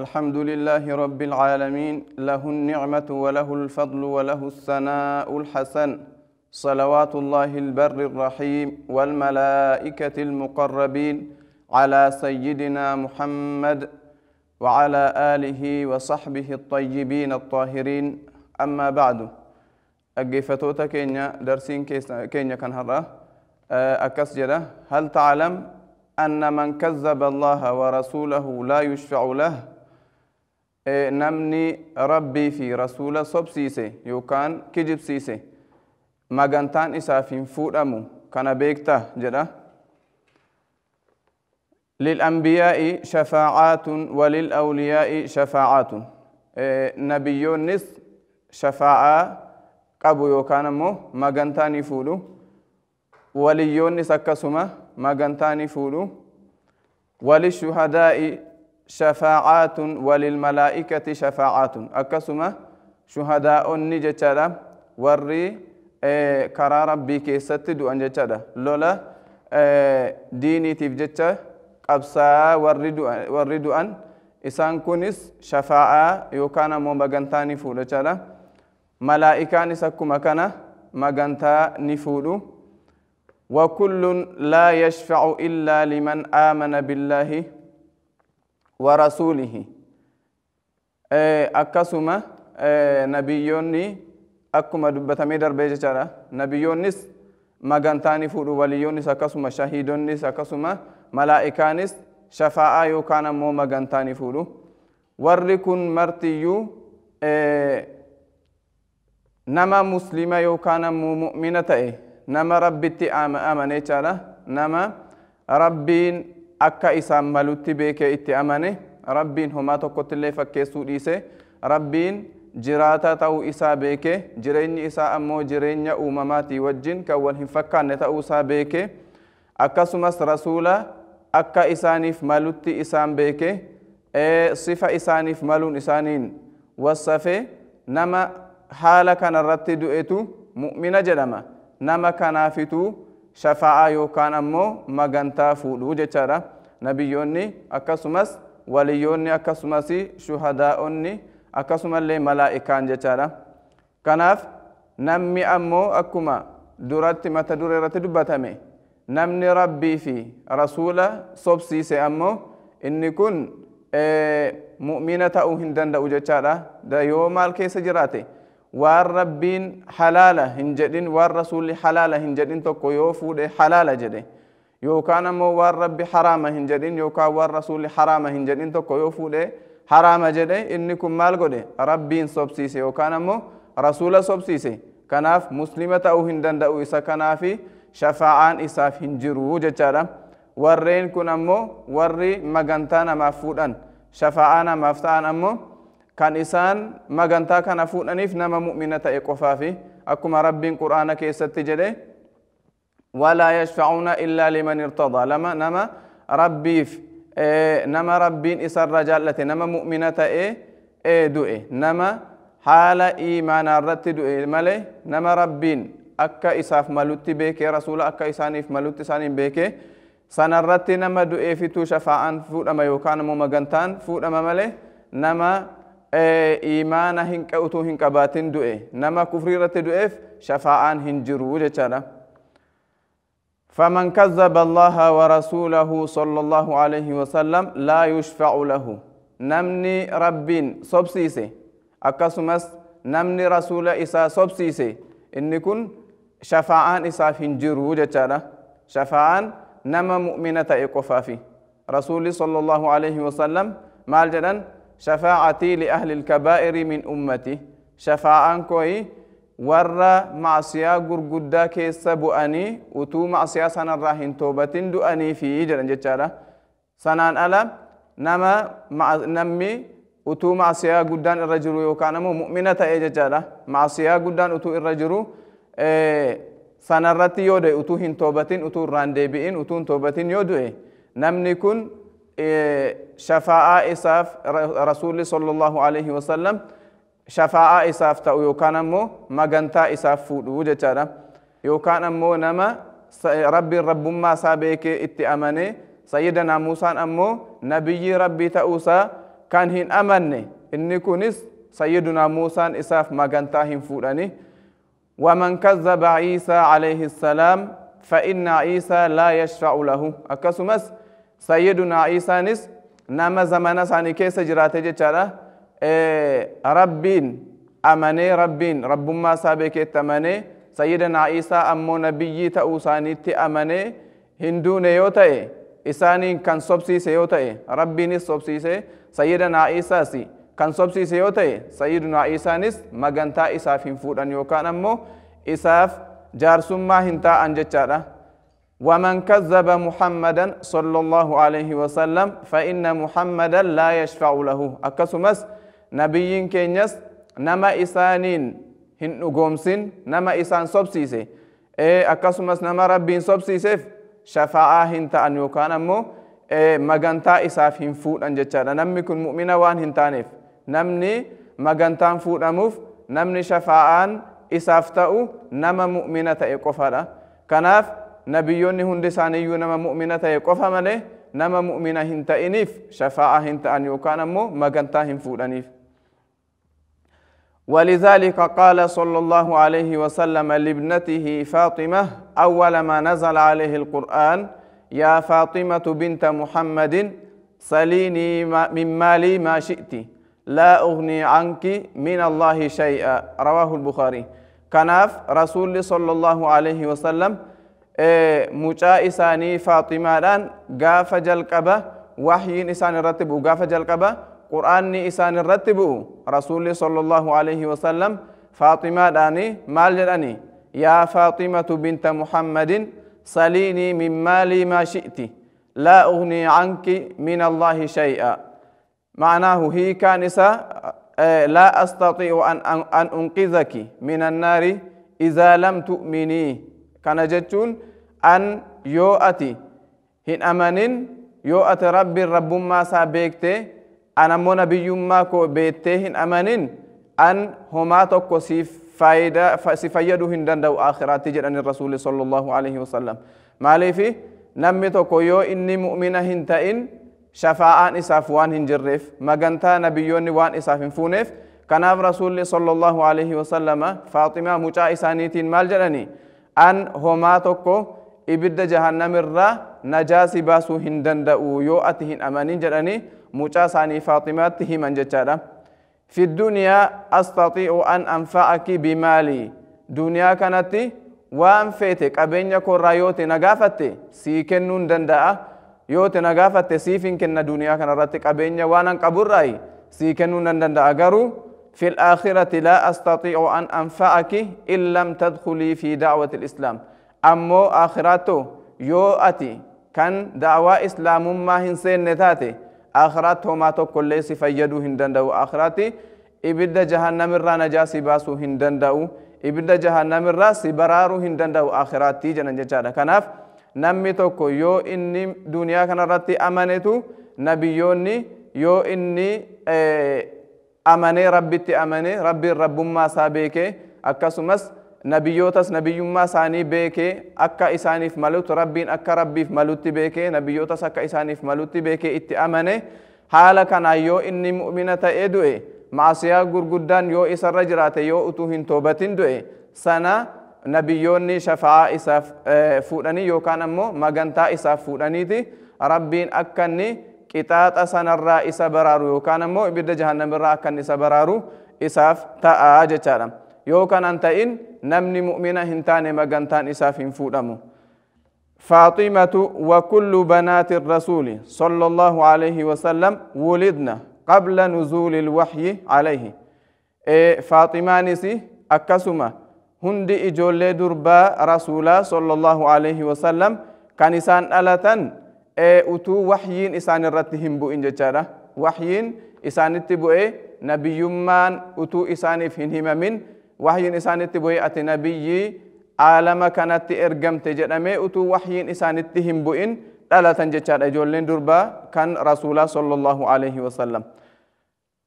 الحمد لله رب العالمين له النعمة وله الفضل وله الثناء الحسن صلوات الله البر الرحيم والملائكة المقربين على سيدنا محمد وعلى آله وصحبه الطيبين الطاهرين أما بعد أجفتوتا كينيا درسين كينيا كان هرا آه، أكسجرة هل تعلم أن من كذب الله ورسوله لا يشفع له إيه، نمني ربي صب rabbii يو كان كجب yookaan kijibsiise magantaan isaaf hin أمو كان بيكتا جدا للأنبياء شفاعات وللأولياء شفاعات إيه، نبيون نس شفاعة قبو يوكان مو مغانتان فولو وليون نس أكسما مغانتان فولو وللشهداء shafaa'aatun walilmalaa'ikati shafaa'aatun akkasuma shuhadaa'onni jechaadha warri karaa rabbii keessatti du'an jechaadha lola diiniitiif jecha qabsaa warri du'an isaan kunis shafaa'aa yookaan ammoo magantaa ni fuudha jechaadha malaa'ikaanis akkuma kana magantaa ni fuudhu وكل لا يشفع إلا لمن آمن بالله warasuulihi akkasuma nabiyyoonni akkuma dubbatamee darbee jechaadha nabiyyoonnis magantaani fuudhu waliyyoonnis akkasuma shahiidonnis akkasuma malaa'ikaanis shafaa'aa yookaan ammoo magantaani fuudhu warri kun martiyyuu nama muslima yookaan ammoo mu'mina ta'e nama rabbitti amane jechaadha nama rabbiin akka isaan malutti beekee itti amane rabbiin homaa tokkotti illee fakkeessuu dhiise rabbiin jiraata ta'uu isaa beekee jireenyi isaa ammoo jireenya uumamaatii wajjin kan wal hin fakkaanne ta'uu isaa beekee akkasumas rasuula akka isaaniif malutti isaan beekee sifa isaaniif maluun isaaniin wassafee nama haala kanarratti du'etu mu'mina jedhama nama kanaafituu shafa'aa yookaan ammoo magantaa fuudhuu jechaadha nabiyyoonni akkasumas waliyyoonni akkasumas shuhadaa'onni akkasumallee malaa'ikaan jechaadha kanaaf namni ammoo akkuma duratti mata dure irratti dubbatame namni rabbii fi rasuula sobsiise ammoo inni kun mu'mina ta'uu hin danda'u jechaadha yoo maal keessa jiraate والربين حلالا هنجدين والرسول حلالا هنجدين تو كيوفو دي حلالة جدي يو كان مو والرب حرام هنجدين يو كان والرسول حرام هنجدين تو كيوفو دي حرام جدي إنكم مالغو دي ربين سبسيسي يو كان مو رسول سبسيسي كناف مسلمة أو هندن دعو إسا كنافي شفاعان إساف هنجرو جدا ورين كنمو ورين مغنطان مفودان شفاعان مفتان أمو كان إسان ما جنتا كان أفوت أنيف نما مؤمنة إقفافي أكما ربي القرآن كي ستجلي ولا يشفعون إلا لمن ارتضى لما نما ربي نما ربي إسر رجالة نما مؤمنة إيه إيه نما حال إيمان الرت دو إيه نما ربي أكا إساف ملوت بيك رسول أكا إسانيف ملوت إساني بيك سنة رت نما دو في تو شفاعان فوت أما يوكان مو مغنتان فوت أما ملي نما إيمانا هن كأوتو هن كباتن du'e نما كفريرة irratti شفاعان هن hin jiru فمن كذب الله ورسوله صلى الله عليه وسلم لا يشفع له نمني رب صبسيسي أكسمس نمني رسول إسا صبسيسي إن كن شفاعان إسا هن فنجرو جتشارة شفاعان نما مؤمنة إقفافي رسول صلى الله عليه وسلم مال جدن شفاعتي لأهل الكبائر من أمتي شفاعة كوي ورّا معصيا قرقودا كيس بؤني وتو معصيا سنة راهن توبة دؤني في جرن جتشارة سنان ألا نما مع نمي وتو معصيا قدان الرجل يوكان مو مؤمنة إجتشارة معصيا قدان وتو الرجل إيه sanarratti yoo da'e utuu hin toobatin وتو irraan deebi'in utuun toobatin yoo du'e namni shafa'aa isaaf rasuulli sallallahu alaihi wasallam shafa'aa isaaf ta'u yookaan ammoo magantaa isaaf fuudhu jechaadha yookaan ammoo nama rabbiin rabbummaa isaa beekee itti amanee sayyidanaa Muusaan ammoo nabiyyii rabbii ta'uusaa kan hin amanne inni kunis sayyidunaa Muusaan isaaf magantaa hin fuudhani ومن كذب عيسى عليه السلام فإن عيسى لا يشفع له أكسمس sayyiduna isaanis nama zamana isaanii keessa jiraate jechaadha rabbiin amanee rabbiin rabbummaa isaa beekeetti amanee sayyidina isaa ammoo nabiyyii ta'uu isaaniitti amanee hin duune yoo ta'e isaaniin kan sobsiise yoo ta'e rabbiinis sobsiise sayyidina isaas kan sobsiise yoo ta'e sayyidina isaanis magantaa isaaf hin fuudhan yookaan ammoo isaaf jaarsummaa hin taa'an jechaadha ومن كذب محمدا صلى الله عليه وسلم فإن محمدا لا يشفع له أكسمس نبي كينيس نما إسانين هن غومسين نما إسان صبسيسي إيه أكسمس نما ربين صبسيسيف شفاعة هن تأن يكون مو إيه مغانتا إساف هن أن أنجتشانا نم يكون مؤمنة وان هن تانيف نمني مغانتا فوت أموف نمني شفاعان إسافتاو نما مؤمنة تأي كناف نبيوني hundi isaaniiyyuu nama mu'mina ta'e qofa malee nama mu'mina hin ta'iniif shafaa'a hin ta'an yookaan ammoo magantaa hin fuudhaniif ولذلك قال صلى الله عليه وسلم لابنته فاطمة أول ما نزل عليه القرآن يا فاطمة بنت محمد سليني من مالي ما شئت لا أغني عنك من الله شيئا رواه البخاري كناف رسول صلى الله عليه وسلم mucaa isaanii faaximaadhaan gaafa jalqaba wahyiin isaan irratti bu'u gaafa jalqaba quraanni isaan irratti bu'u rasuulli sallallahu alaihi wasallam faaximaadhaani maal jedhani yaa faaximatu binta muhammadin saliinii min maalii maa shi'ti laa ugnii canki min allaahi shay'a معناه هي كان لا أستطيع أن أن أنقذك من النار إذا لم تؤمني كان أن يؤتي هن أمانين يؤتي ربي ati ما rabbummaa أنا beektee نبي ammoo nabiyyummaa koo beettee hin amanin an homaa tokko siif فائدة سفيدو هندن دو آخرات جدن الرسول صلى الله عليه وسلم ما لي في نمي تقويو إني مؤمنة هن تأين شفاء إساف وان هن هنجرف مغنتا يوني وان إساف فونف كناف رسول صلى الله عليه وسلم فاطمة مجا إسانيتين مال جلني أن هما تقو ibidda jahannamirraa najaasi baasuu hin danda'u yoo ati hin amanin jedhanii mucaa isaanii faaximaatti himan jechaadha fi duniyaa astaaxi'u an anfa'aki bimaalii duniyaa kanatti waan feete qabeenya korraa yoo te nagaafatte sii kennuu hin danda'a yoo te nagaafatte siifin kenna duniyaa kanarratti qabeenya waan an qaburraayi sii kennuu nan danda'a garuu في الآخرة لا أستطيع أن أنفعك إن لم تدخلي في دعوة الإسلام ammoo akhiraatto yoo ati kan da'awaa islaamummaa hin seenne taate akhiraatti homaa tokkollee si fayyaduu hin danda'u akhiraatti ibidda jahannamirraa najaa si baasuu hin danda'u ibidda jahannamirraa si baraaruu hin danda'u akhiraattii jedhan jechaadha kanaaf namni tokko yoo inni duniyaa kanarratti amanetu nabiyyoonni yoo inni amanee rabbitti amanee rabbiin rabbummaa isaa beekee akkasumas nabiyyootas nabiyyummaa isaanii beekee akka isaaniif malutti rabbiin akka rabbiif malutti beekee nabiyyootas akka isaaniif malutti beekee itti amane haala kanaan yoo inni mu'mina ta'ee du'e maasiyaa gurguddaan yoo isarra jiraate yoo utuu hin toobatin du'e sana nabiyyoonni shafaa isaaf eh, fuudhanii yookaan ammoo magantaa isaaf fuudhaniiti rabbiin akka inni qixaaxa sanarraa isa baraaru yookaan ammoo ibidda jahannamirraa akka inni isa baraaru isaaf ta'aa jechaadha. يوكان أنت إن نمني mu'mina هنتان مغنتان إساف isaaf فاطمة وكل بنات الرسول صلى الله عليه وسلم ولدنا قبل نزول الوحي عليه إيه فاطمة نسي أكسما هندي إجولة دربا رسول صلى الله عليه وسلم كان إسان ألتن إيه أتو وحيين إسان الرتهم بو إن جتارة وحيين إسان التبو إيه نبي يمان أتو إسان فينهما من وحي إسانت بوئة نبي عالم كانت إرقمت جرمي أتو وحي إسانت هم بوئن لا تنجد أجولين دربا كان رسول صلى الله عليه وسلم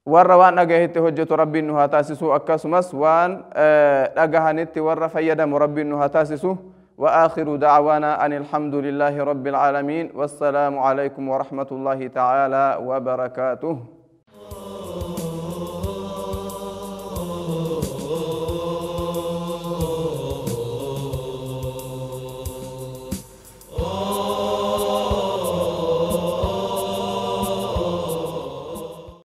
والروان waan dhagahetti ربي إنها تاسسو haa taasisu akkasumas waan e, dhagahanitti warra إنها تاسسو وآخر دعوانا أن الحمد لله رب العالمين والسلام عليكم ورحمة الله تعالى وبركاته